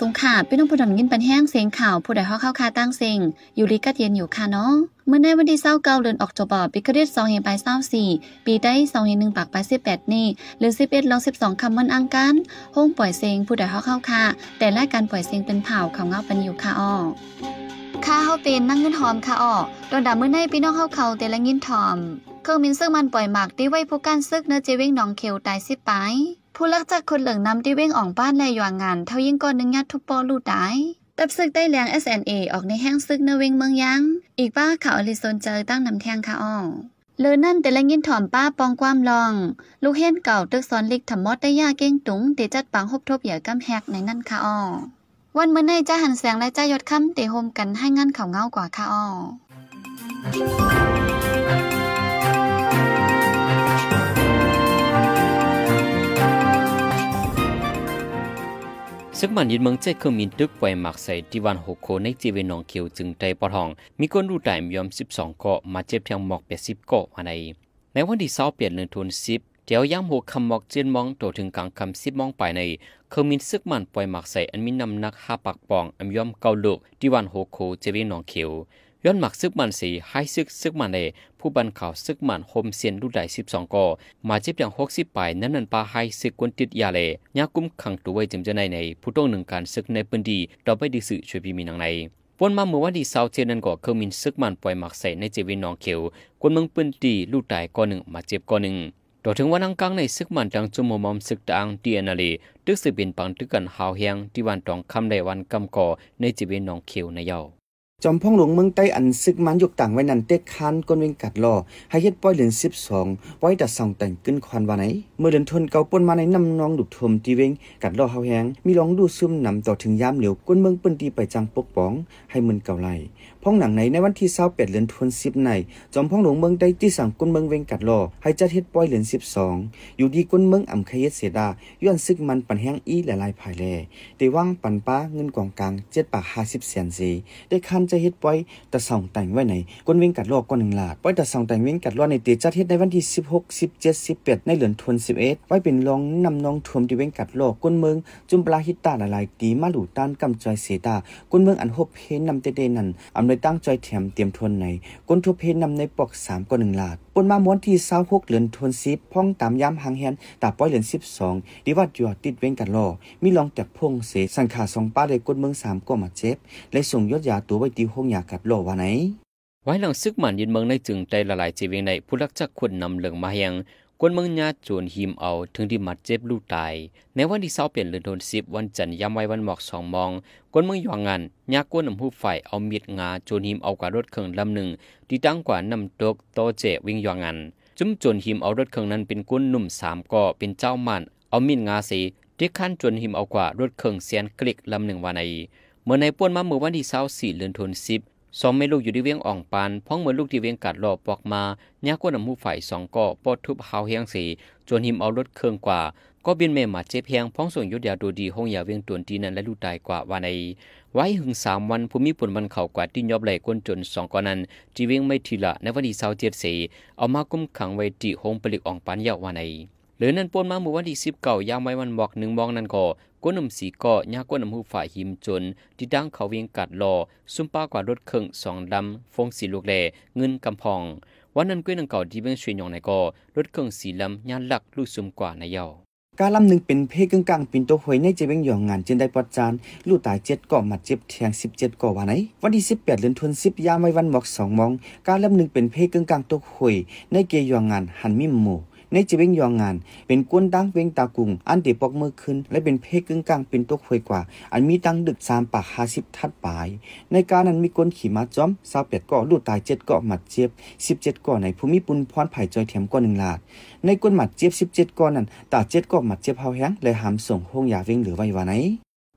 สงขาดพี่น้องผู้ดำยินปันแห้งเสียงข่าวผู้ใด่อเข้าคาตั้งเสียงอยู่ริกัดเย็นอยู่ค่ะเนาะเมื่อในวันที่เศร้าเก้าเดือนออกจบปีกเรียดสองเฮงไปเศร้าสี่ปีได้สองเฮงหนึ่งปากไปสิบแปดนี่หรือสิบเอ็ดลองสิบสองคำมันอังกัน ห้องปล่อยเสียงผู้ใด่อเข้าคาแต่ละการปล่อยเสียงเป็นเผาเขาเงาเป็นอยู่ค่ะอ้อค่าเฮาเป็นนั่งเงินหอมค่ะอ้อโดนด่าเมื่อในพี่น้องเฮาเขาแต่ละเงินทอมเครื่องมินซึ่งมันปล่อยหมากที่ไว้พวกกันซึกเนื้อเจวิ้งหนองเขียวตายสิบไปผู้ลักจากคนเหลืองนำที่เว้งอ่องบ้านแลยวางงานเท่ายิ่งก่อนหนึ่งยัดทุกปอลูดได้ตับซึกได้แรง SNA ออกในแห้งซึกนเวงเมืองยัง อีกป้าข่าวอลิซนเจอตั้งนำแทงค่ะอ่องเลอนั่นแต่ละยินถอมป้าปองความลอง ลูกเฮนเก่าตึกซอนลิกถมอดได้ยาเก้งตุงเตจัดปังหบทบเหยื่อกำแฮกในนั่นค่ะอ่อวันเมื่อในจะหันแสงและจะยดคำเตโฮมกันให้งั้นเขาเงากว่าค่ะอ่อซึกมันยินเมืองเจเคือมินตึกไวหมักใส่ที่วันหกโคในจีเวนองเขียวจึงใจปอทองมีคนรู้แต่ยอมสิบสองเกาะมาเจ็บเพียงหมอกแปดสิบเกาะวันในในวันที่เศ้าเปลี่ยนเงิงทุนสิบเดี๋ยวย้ำหกคำหมอกเจียนมองโตถึงกลางคำสิบมองไปใน เคอมินซึกมันปล่อยหมักใส่อันมีนำนักห้าปักปองอันย่อมเกาลูกที่วันหกโคเจเวนองเขียวย้อนหมักซึกมันสีให้ซึกซึกมันเอผู้บันข่าวซึกมันโฮมเซียนรู่นใดสิบสองก่อมาเจ็บอย่างหกสิบไปนั้นนันปาให้ซึกกวนติดยาเลยยากุ้มขังตัวไว้จำจะในในผู้ต้องหนึ่งการซึกในปืนดี ต่อไปดีสื่อช่วยพิมีนังในวนมาเมื่อวันที่เสาร์เจนนันก่อเครมินซึกมันปล่อยหมักใส่ในเจวินนองเขียวกวนเมืองปืนดีลูกตายก่อหนึ่งมาเจ็บก่อหนึ่งต่อถึงวันอังกางในซึกมันดังจุมมอมซึกดางดีอนาลีตึกสืบบินปังตึกกันหาวเฮียงที่วันตองคำในวันกำก่อในจีเวนนองเขียวในเยาจอมพ่องหลวงเมืองใต้อันซึกมันยกต่างไว้นันเต็กคันก้นเวงกัดล่อให้เฮ็ดป้อยเหลือนองไว้ดัดส่องแต่งขึ้นควันวันไหนเมื่อเดือนทนเกาป่นมาในน้ำนองดุดทมตีเวง กัดล่อเฮาแหงมีลองดูซึมนำต่อถึงยามเหลียวก้นเมืองปืนตีไปจังปกป้องให้มึนเก่าไหลพ่องหนังในในวันที่เศร้าเป็ดเหรียญทุนสิบใน จอมพ่องหลวงเมืองได้ที่สั่งกุนเมืองเวงกัดรอให้จัดเฮ็ดป้อยเหรียญสิบสองอยู่ดีกุนเมืองอ่ำขยเเสดาย้อนซึกมันปันแห้งอีหลายลายภายแลได้ว่างปันป้าเงินกองกลางเจ็ดปากห้าสิบแสนสีได้คันจะเฮ็ดป้อยตะส่องแต่งไว้ไหนกุนเวงกัดรอก้อนหนึ่งหลาดป้อยตะส่องแต่งเวงกัดรอในเตจัดเฮ็ดในวันที่สิบหกสิบเจ็ดสิบแปดในเหรียญทุนสิบเอ็ดไว้เป็นรองนำน้องทวมที่เวงกัดรอกุนเมือง จุมปลาฮิตตาหลายตีมาหลูต้านกำจอยเสดากุนเมืองอันหบเพนนำเตเดนันอำตั้งจอยแถมเตรียมทวนในก้นทุเพนนำในปอกสามกว่าหนึ่งลาดปนมาม้วนที่เศร้าหกเหรือทวนซิบพ่องตามย้ำหางแฮนตาป้อยเหรือญสิบสองดีวัดยอดติดเว้นกันล่อมีลองแต่พงเสสังขาสองป้าเลยก้นเมืองสามก็มาเจ็บเลยส่งยอดยาตัวไปตีห้องยากัดล่อว่าไหน ไว้หลังซึกหมันยินเมืองในจึงใจละลายจีเวงในผู้รักจักคนนำเหลืองมาแหงกวนเมืองญาโจนหิมเอาถึงที่มัดเจ็บลูกตายในวันที่เศร้าเปลี่ยนเลือนโดนสิบวันจันทร์ยามไว้วันหมอกสองมองกวนเมืองยองงานญากวนนำหูฝ่ายเอาเมียดงาโจนหิมเอากว่ารถเครื่องลำหนึ่งที่ตั้งกว่านำตกโตเจวิ่งยองงานจุ้มโจนหิมเอารถเครื่องนั้นเป็นกวนหนุ่มสามก่อเป็นเจ้ามันเอามีดงาสีที่ขั้นจนหิมเอากว่ารถเครื่องเสียนคลิกลำหนึ่งวันในเมื่อในป้วนมาเมื่อวันที่เศร้าสี่เลือนโดนสิบสองเมลูกอยู่ที่เวียงอ่องปานพ้องเหมือนลูกที่เวียงกัดหลอบปอกมาญากวนน้หูฝ่ายสองก่อปอดทุบเฮาเฮียงสีจนหิมเอารถเครื่องกว่า ก็บินเมมาเจ็บเฮียงพ้องส่งยุดยาดูดีห้องยาเวียงตวนดีนั้นและลูกตายกว่าวันใน ไว้หึงสามวันภูมิปุ่นวันเข่ากว่าที่ยอบไหลก้นจนสองก้อนนั้นจีเวียงไม่ทีละในวันที่เสาเจ็ดสีเอามากุ้มขังไว้ที่ห้องปลิกอ่องปานยาววันในหรือนั่นปนมาเมื่อวันที่สิบเก่ายามไว้วันบอกหนึ่งมองนั่นก่อกวนนำสีก่อยากกวนนำหูฝ่ายหิมจน ที่ดังเขาเวียงกัดหล่อซุ่มป้ากว่ารถเครื่องสองดำฟงสีลูกแหล่เงินกำพอง วันนั้นกวนนังเก่าที่เบื้อชวยยองในก่อรถเครื่องสีลำยานหลักลูกซุ่มกว่าในเยากาลำหนึ่งเป็นเพศกึ่งกลางเป็นโตหวยในเจเบงหยองงานเจนได้ปอดจานลูกตายเจ็ดก่อหมัดเจ็บแทงสิบเจ็ดก่อวันไหนวันที่สิบแปดเดือนทวนสิบยามไว้วันหมอกสองมองกาลำหนึ่งเป็นเพศกึ่งกลางโตหวยในเกยหยองงานหันมิมหมู่ในจีเวงยองงาน เป็นก้นตั้งเวงตากุงอันเดปอกมือขึ้นและเป็นเพกกึ่งกลางเป็นตัวควยกว่า อันมีตั้งดึกสามปากห้าสิบทัดปลายในการนั้นมีก้นขี่ม้าจอมสาวเป็ดเกาะลูดตายเจ็ดเกาะหมัดเจี๊ยบสิบเจ็ดเกาะในภูมิปุนพรไผ่จอยแถมก้อนหนึ่งลาดในก้นหมัดเจี๊ยบสิบเจ็ดเกาะนั้นตาเจ็ดเกาะหมัดเจี๊ยบเฮาแห้งและหามส่งห้องยาเวงหรือไว้วาไหน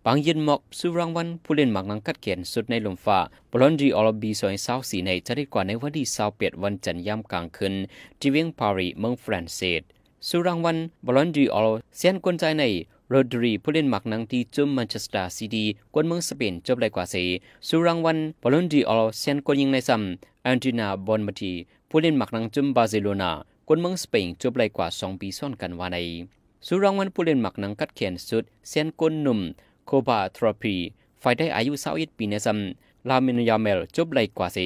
บางยินมอกสุรังวันผู้เล่นหมากนังกัดเขียนสุดในลมฟ้าบอลดีออลบีซอยเศร้าสีในจะได้กว่าในวันที่เศร้าเปียดวันจันย่ำกลางคืนที่เวียงปารีเมืองฝรั่งเศสสุรังวันบอลดีออลเซียนกวนใจในโรดรีผู้เล่นหมากนังที่จุมแมนเชสเตอร์ซิตี้กวนเมืองสเปนจบได้กว่าสีสุรังวันบอลดีออลเซียนกวนยิงในซ้ำแอนตินาบอนมาที ผู้เล่นหมากนังจุมบาร์เซโลนากวนเมืองสเปนจบได้กว่าสองปีซ้อนกันว่าใน สุรังวันผู้เล่นหมากนังกัดเขียนสุดเซียนก้นหนุ่มโคบาทรพีฝ่ายได้อายุ็ดปีในซัมลาเมนยาเมล จบไหลกว่าเส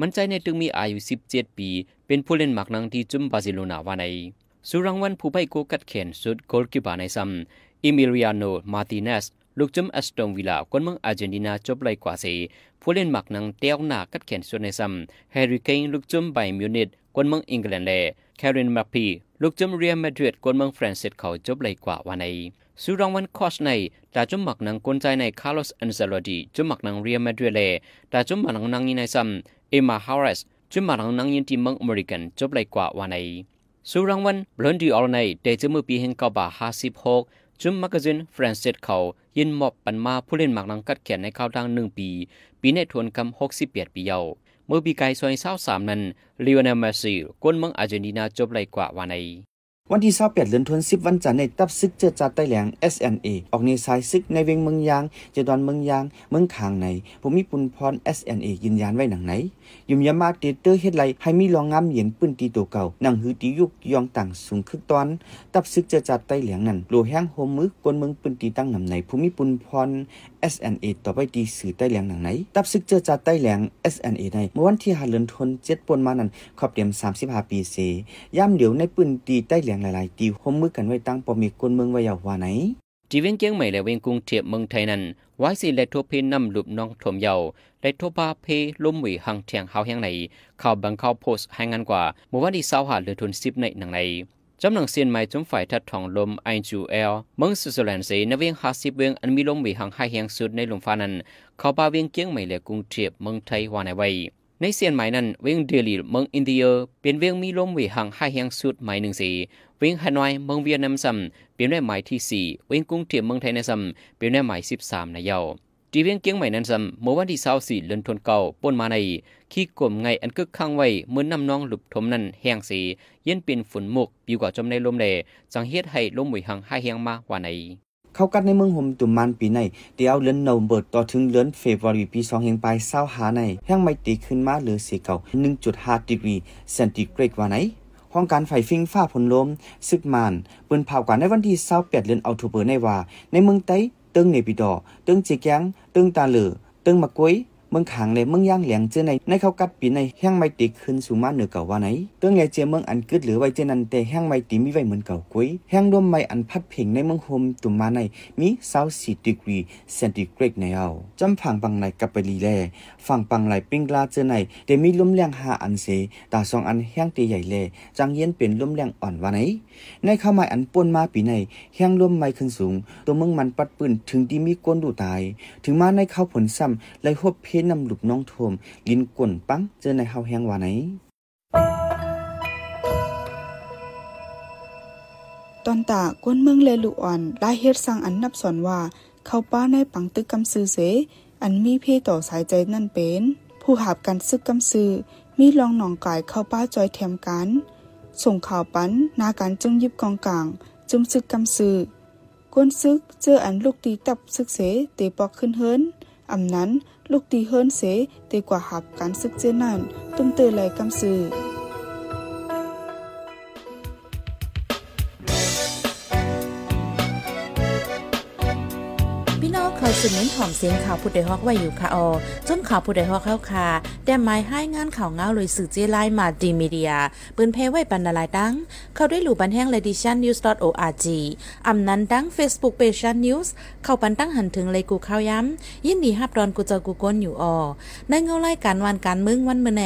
มันใจในตึงมีอายุ 17 ปี เป็นผู้เล่นหมากนังที่จุมบาซิโลนาวาในสุรังวันผู้ไปโกกัดเขนสุดโกลกิบาในซัมอิมิเิียโน มาติเนสลูกจุมแอสตอมวิลาคนเมืองอาร์เจนตินา จบไหลกว่าเสผู้เล่นหมากนังเตียวหนา กัดเขนสุดในซัมแฮร์รี่เคนลูกจุมไบมิวนิตคนเมืองอังกฤษแลแคเรนมาพีลูกจุมเรียมาดริดคนเมืองฝรั่งเศสเขาจบไหลกว่าวาในซูรังวันคอสในตาจุมหมักนังกวนใจในคาร์ลอสอันเซโลดี จุมหมักนังเรียมาดรเลตาจุมหมักนังนังยินในซัมเอมาฮาริสจุมหมักนังนังยินที่มังอเมริกันจบไลยกว่าวันในสุรังวันบลอนดีออลในเดจมือปีแห่งกบาห้าสิบหกจุมมักจินฟรานซิสเขา ยินมอบปันมาผู้เล่นหมักนังกัดแขนในข่าวดังหนึ่งปี ปีในทวนคำหกสิบแปดปีเยาเมื่อปีไก่ซอยเศร้าสามนั้นลิโอเนเมาซิลก้นมังอาร์เจนตินาจบไลยกว่าวันในวันที่2 8เดือนทวนสิบวันจันทร์ใน ตับซึก เจอจาดไต้แหลง SNA ออกในสายซึกในเวงเมืองยาง เจดอนเมืองยาง เมืองขางในผูมีปุนพร SNA ยืนยันไว้หนังไหน ยุมยามาเตเตอร์เฮ็ดไรให้มีรองงามเย็นปืนตีตัวเก่า นังหือตียุกยองต่างสูงคึกตอน ตับซึกเจอจาดไต้แหลงนั้นโลแห้งโฮมมึกกวนเมืองปืนตีตั้งนำในผูมีปุนพร SNA ต่อไปตีสื่อไต้แหลงหนังไหน ตับซึกเจอจาดไต้แหลง SNA ในเมื่อวันที่5เดือนทวนเจ็ดปนมานั้นขอบเดียม35 ปีเสย่ำเดียวในปืนตีไต้แหลงยงหลายๆติวห่มมือกันไว้ตั้งปอมีคนเมืองไว้ยาววาไหนจีเวียงเจียงใหม่และเวียงกรุงเทียบเมืองไทยนั้นไว้สิและทั่วเพนนำหลุบน้องถมเยาและทั่บาเพลุ่มหวีหังเทียงเฮาแห่งไหน เข้าบังเข้าโพสต์ให้งานกว่าเมื่อวันที่สาวหาเรือทุนซิบในหนังในจำหนังเซียนใหม่จมฝ่ายทัดทองลมไอจูเอลเมืองสุสา์นเสนเวียงฮาซิบเวียงอันมีลมหวีหังห้แห่งสุดในลมฟ้านั้น เขาบาเวียงเจียงใหม่และกรุงเทียบเมืองไทยวาาในไว้ในเสียนใหม่นั้นเวงเดลีเมืองอินเดียเป็นเวียงมีลมเวหังห้าแห่งสุดใหม่หนึ่งสีเวงฮานอย เมืองเวียดนามซ้ำเป็นได้หมายที่สี่เวงกรุงเทียมเมืองไทยในซ้ำเป็นได้หมายสิบสามในยเยาจีเวียงเกียงใหม่นั้นซ้ำเมื่อวันที่สาวสี่เลือนทันเก่าป้นมาในขี้กลมไงอันกึกข้างไว้เมือนน้ำนองหลุบถมนั้นแห้งสีเย็นเป็นฝุ่นหมุกยู่กว่าจมในลมแดจังเฮ็ดให้ลมหวยหังห้าแห่งมาว่าในเขากัดในเมืองหมตุมันปีในเตียวเลือนนมเบิดต่อถึงเลือนเฟบรุปีสองเฮงไปเศร้าหาในแห้งไม่ตีขึ้นมาเหลือสีเก่าหนึ่งจุดีกรีเซนติเกรดว่าไหนห้องการไฟฟิงฟ้าผลลมซึกมานปืนเผากว่าในวันที่เศรปดเลือนเอาทูเบอร์ในว่า ในเมืองไต้ ตึงเนปิดอ ตึงจีแกงตึงตาเหลือ ตึงมะกุ้ยมืองขังเลยเมืองย่างเหลียงเจอในในเขากัดปีในแห้งไม่ติขึ้นสู่มาเหนือเก่าว่าไหนเตื้องแลเจอเมืองอันกึดหรือไว้เจนันแต่แห้งไม่ติมีไว้เหมือนเก่ากุ้ยแห้งร่มไม่อันพัดเพ่งในเมืองโฮมตุ่มมาในมี24ดีกรีเซนติเกรดในเอาจำฝั่งบังในกับไปลีแลฝั่งบังไหลปิ้งลาเจอในแต่มีลมแรงหาอันเสตาสองอันแห้งตีใหญ่แลจังเย็นเป็นลมแรงอ่อนว่าไหนในเข้าไม่อันป่นมาปีในแห้งร่มไม่ขึ้นสูง ตัวเมืองมันปัดปืนถึงที่มีก้นดูตาย ถึงมาในเข้าผลซ้ำเลยหบเพนำหลุบน้องทวมลินกวนปังเจอในเฮาแหงวาาไหนตอนตากวนเมืองเลลุอ่อนได้เฮ็ดสั่งอันนับสอนว่าเข้าป้าในปังตึกกำซือเส อันมีเพต่อสายใจนั่นเป็นผู้หาบกันซึกกำซือมีลองหนองกายเข้าป้าจอยแถมกัน ส่งข่าวปันนาการจึงยิบกองกลาง จุมซึกกำซือกวนซึกเจออันลูกตีตับซึกเสเตปอกขึ้นเฮินอำนั้น lúc tí hơn xế, tê quả hạp cán sức dễ nản, tâm tư lại cam sử. ุด่เน้นหอมเสียงข่าวผู้ใดฮอกไว้อยู่ค่ะออจนข่าวผู้ใดฮอกเข้าค่ะ แต่หมายให้งานข่าวเงาเลยสื่อเจไลมาดีมีเดียปืนเพไว้ปันนาลายดังเข้าด้วยหลู่บันแห้งเลดิชันนิวส์ .org อำนั้นดังเฟซบุ๊กเพจชันนิวส์เข้าปันตั้งหันถึงเลยกูเข้าย้ำ ยินดีฮับรอนกูเจอกูก้นอยู่ออในเงาไล่การวันการมึงวันเมื่อไห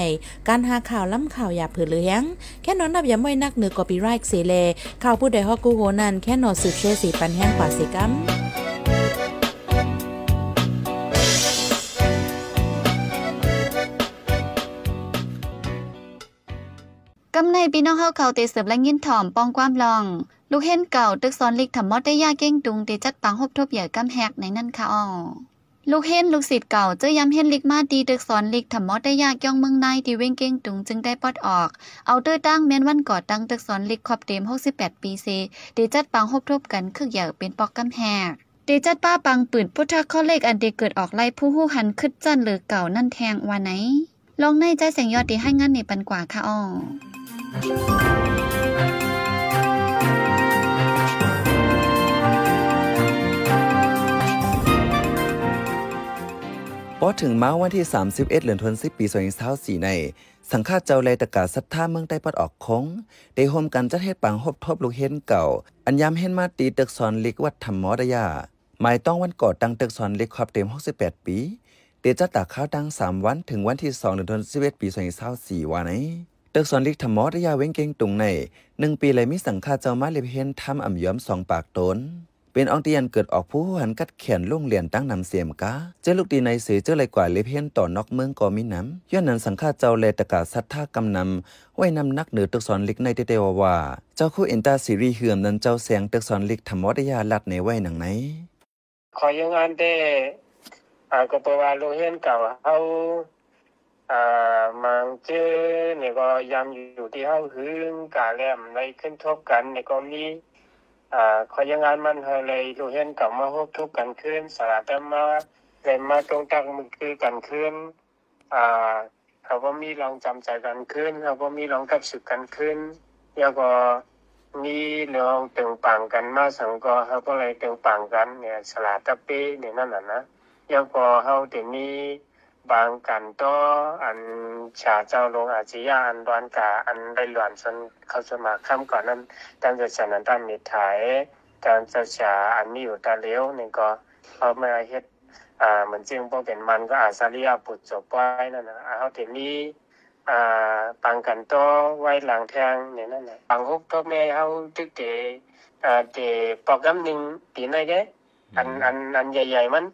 การหาข่าวล้ำข่าวอย่าเผือเลี้ยงแค่นอนนับย่าไว้นักเหนือกอปีไรค์เสเลข่าวผู้ใดฮอกกูโหนันแค่นอนสืบเชสีปันแห้งกว่าสีกัมกำในปีน้องเฮาเขาเตเสืบและยินถ่อมปองความลอง ลูกเห็นเก่าตึก้อนลิกถมมอดได้ยากเก้งตุงเตจัดปังหบทบเหยื่อกำแหกในนั่นค่ะอ๋อลูกเห็นลูกศิษย์เก่าเจ้ยย้ำเห็นลิกมาดีตึกก้อนลิกถมมอได้ยากย่องเมืองในตีเว้งเก่งตุงจึงได้ปอดออกเอาเตอร์ตั้งแม่นวันก่อตั้งตึกก้อนลิกขอบเต็มหกสิบแปดปีเซเดจัดปังหบทบกันคึกเหยื่อเป็นปอกกำแหกเดจัดป้าปังปืนพุทธข้อเลขอันเดเกิดออกไล่ผู้หู้หันคึดจันหรือเก่านั่นแทงวันไหนลองในใจแสงยอดดีให้งั้นในปันกว่าค่ะอ๋อพอถึงมาวันที่ 31เดือนธันวาคมปี2024ใน สังฆาเจ้าเลตกาศรัทธาเมืองใต้ปัดออกคงได้โฮมกันจัดเฮ็ดปังหบทบลูกเฮ็นเก่า อันยามเฮ็นมาตีตึกสอนลิกวัดธรรมมอดยาหมายต้องวันก่อตั้งตึกสอนลิกครบเต็ม68ปีเตจะตากข้าวตั้ง3 วัน ถึงวันที่2เดือนธันวาคมปี2024ว่าไหนตึกสอนลิกธรรมอทยาเว้งเก่งตุงในหนึ่งปีเลยมีสังฆาเจ้ามาเลเพนทำอ่ำย้อมสองปากตนเป็นองเตียนเกิดออกผู้หันกัดแขนลุงเหรียญตั้งนำเสียมกาเจ้าลูกดีในสือเจ้าเลยกว่าเลเพนต่อนอกเมืองกอมิน้ำย้อนนั้นสังฆาเจ้าเลตะกาสัทธากำนำไว้นำนักเหนือตึกสอนลิกในเตเตวว่า เจ้าคู่อินตาซีรีเหือมนั้นเจ้าแสงตึกสอนลิกธรรมอทยาลัดในไว้หนังไหน ขอยังอันเดอ่าก็รัวว่าโลเฮนเก่าเขาอ่ามังเจเนี่ยก็ยังอยู่ที่ห้องหึงกาแลมในขึ้นทบกันเนี่ก็มีอ่าขอยังงานมันเฮเลยอูเห็นกับมาฮบทุกันขึ้นสาระแต่มาเลยมาตรงตักมันคือกันขึ้นอ่าเขาก็มีลองจำใจกันขึ้นเขาก็มีลองกับสึกกันขึ้นแล้วก็มีลองเติงปังกันมาสังก็เขาก็เลยเติงปังกันเนี่ย สลาตะเป้เนี่ยนั่นน่ะนะแล้วก็เขาเดี๋ยวนี้บางกันตออันชาเจ้าลงอาจิยาอันดอนกาอันได้หลวนจนเขาสมาคำมก่อนนั้นตามจะฉันนั้นตามมีถ่ายตามจะฉาอันนี้อยู่ตาเลี้ยวนี่ก็พอม่เฮ็ดอ่าเหมือนจึงพวกเป็นมันก็อาซาลิยาปุจจบไว้นั่นนะเอาเต็มนี้อ่าปังกันตไว้หลังแทงเนี่ยนั่นแหละปังฮุกก็แม่เฮาตึกเตอ่าเตปอกกมหนึงตีนได้แกอันอันอันใหญ่ๆมัน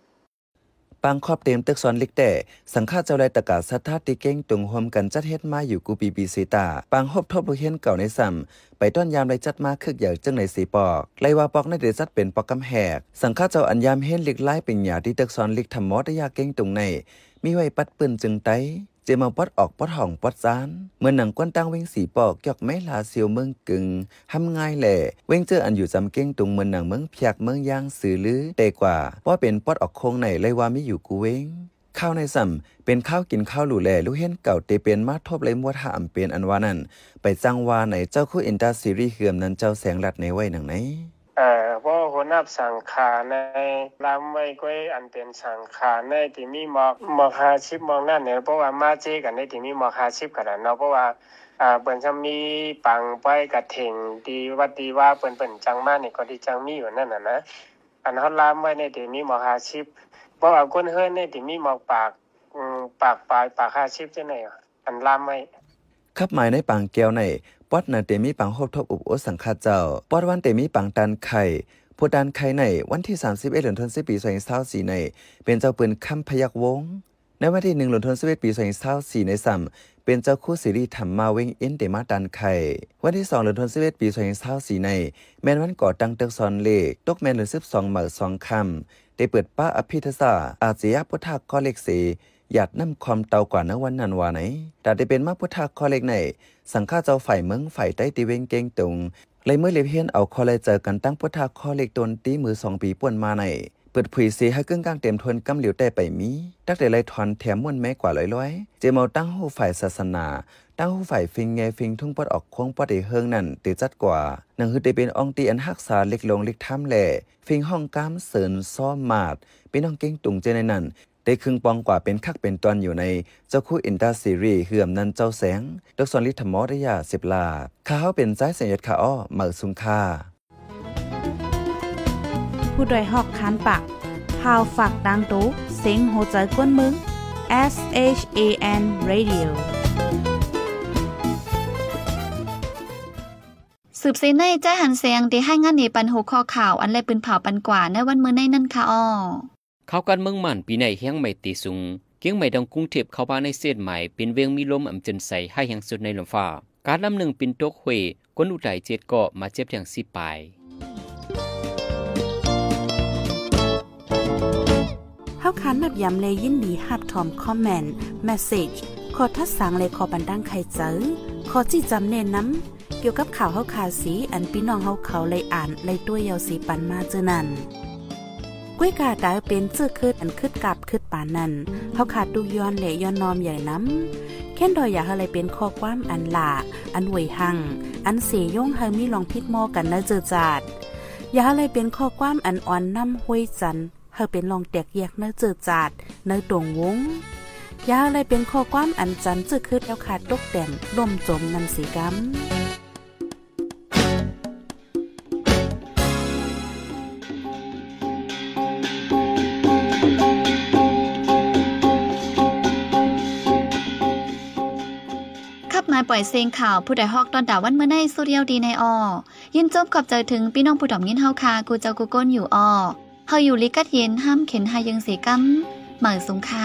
ปางครอบเต็มตึกซอนลิกแต่สังฆาเจ้าไรตะกาสัทธาติเก้งตุงหมกันจัดเฮ็ดมาอยู่กูปีปีสีตา ปางฮบทบลูกเฮียนเก่าในซ้ำไปต้อนยามไรจัดมาคึกอย่างจังในสีปอกไรว่าปอกในเดจัดเป็นปอกกำแหก สังฆาเจ้าอันยามเฮ็ดลิกไล่เป็นหยาที่ตึกซอนลิกทำมอดได้ยาเก้งตุงใน มีไว้ปัดปืนจึงไตเจมาปัดออกปัดห่องปัดซานเมื่อหนังกวนตั้งเวงสีปอกยอกไม่ลาเซียวเมืองกึงทำง่ายแหล่เวงเจออันอยู่จำเก้งตรงเมืองหนังเมืองเพียกเมืองยางสือลือเตกว่าว่าเป็นปัดออกโคงไหนเลยว่าไม่อยู่กูเวงข้าวในสัมเป็นข้าวกินข้าวหลูแลลูกเห็นเก่าเตเป็นมาทบเลยมัวท่าอำเป็นอันวานั่นไปจังวาไหนเจ้าคู่อินตาซีรีเฮือมนั้นเจ้าแสงหลัดในไว้หนังไหนเออว่านับสังขารในลามไว้ก้อยอันเป็นสังขารในที่มีหมอกหมอกหาชิบมองนั่นเนี่ยเพราะว่ามาเจกันในที่มีหมอกหาชิบกันเนาะเพราะว่าอ่าเปิ้นจะมีปังไปกัะเถงดีวัดดีว่าเปิ้นเปิ้นจังมากเนี่ยก็ที่จังมีอยู่นั่นน่ะนะอันเฮาลามไว้ในที่มีหมอกหาชิบเพราะว่าก้นเฮือนในที่มีหมอกปากอืมปากปลายปากคาชิบจังไห๋อันลามไว้ขับหมายในปังแก้วในปอดนันเตมีปังโฮบทบอุบโอสังฆาเจ้าปอดวันเตมีปังตันไข่ผู้ดานไข่ในวันที่31เดือนธันวาคมปี2024ใน เป็นเจ้าปืนค้ำพยักวงในวันที่1เดือนธันวาคมปี2024ในสำ เป็นเจ้าคู่ซีรีส์ธรรมมาเวงอินเดมาดันไข่วันที่2เดือนธันวาคมปี2024ใน แมนวันก่อตั้งเตึกซอนเลกตกแมนเดือน12เหมา2คำได้เปิดป้าอภิทศาอาเยียพุทธา้อเล็กสีอยากนำความเตากว่าณวันนั้นว่าไหนแต่ได้เป็นมาพุทธาข้อเล็กในสังฆาเจ้าฝ่ายเมืองฝ่ายใต้ตีเวงเก่งตุงเลยเมื่อเลียเพียนเอาคอเลยเจอกันตั้งพุทธาคอเล็กตนตีมือสองปีป่วนมาในเปิดผุยสี ให้กึ่งกลางเต็มทวนกำเหลียวแต่ไปมีตั้งแต่เลยถอนแถมม่วนแม้กว่าร้อยร้อยเจมเอาตั้งหูฝ่ายศาสนาตั้งหูฝ่ายฟิงเงฟิงทุ่งปอดออกโค้งปอดเฮืองนั่นติจัดกว่านังคือได้เป็นองตีอันหักษาเล็กลงเล็กท้ำแหล่ฟิงห้องก้ามเสรินซ้อมมาดเป็นห้องเก่งตุงเจนนั่นได้ครึ่งปองกว่าเป็นคักเป็นตอนอยู่ในเจ้าคู่อินตาซีรีเหือมนันเจ้าแสง ดกสอนลิธมอริยาสิบลาข้าาเป็นสายเสียดขาอ้อเมือสุงค่าผู้โดยหอกคานปากพาวฝากดังตู้เซ็งโหใจกวนมึง S H A N Radio สืบซีในใจหันเสียงที่ให้งานในปันหูข้อข่าว อันแลปืนเผาปันกว่าในวันมื้อในนั่นค่ะอ้อเขากันเมืองมันปีในเฮียงไม่ตีสูงเกียงไม่ดังกรุงเทพเข้าบ้านในเส้นใหม่เป็นเวียงมีลมอ่ำจนใสให้แห้งสุดในลมฟ้า การลำหนึ่งเป็นโต๊ะหวยก้นอุไลเจ็ดก็มาเจ็บอย่างสิปายเฮาคานแบบย้ำเลยยินดีฮับทอมคอมเมนต์แมสเซจขอทัดสังเลยขอบันดังใครเจอขอจีจำเน้นน้ำเกี่ยวกับข่าวเฮาคาสีอันพี่น้องเฮาเขาเลยอ่านเลยด้วยเยาสีปันมาเจอนันกุ้ยกาตายเป็นซื้อคืดอันคืดกับคืดปานนั่นเขาขาดดูย้อนเหลย้อนนอมใหญ่น้ำเข่นดอยอยากอะไรเป็นข้อความอันหลาอันหวยหังอันเสียย่งเฮมีลองพิษมอกันนะเจอจัดอย่าอะไรเป็นข้อความอันอ่อนน้ำห้วยจันเฮอเป็นลองแตกแยกเนื้อจืจัดเนื้อตวงวงยาอะไรเป็นข้อความอันจันจือคืดแล้วขาดตกแต่งล่มจมนันสีกำปล่อยเสียงข่าวผู้ใดฮอกตอนดาวันเมื่อในสุเรียวดีในออ ยินจบขอบใจถึงพี่น้องผู้ดอมยินเฮาคา กูเจ้ากูก้นอยู่ออ เฮาอยู่ลิกัดเย็นห้ามเข็นหายังเสกัมหมายสงคา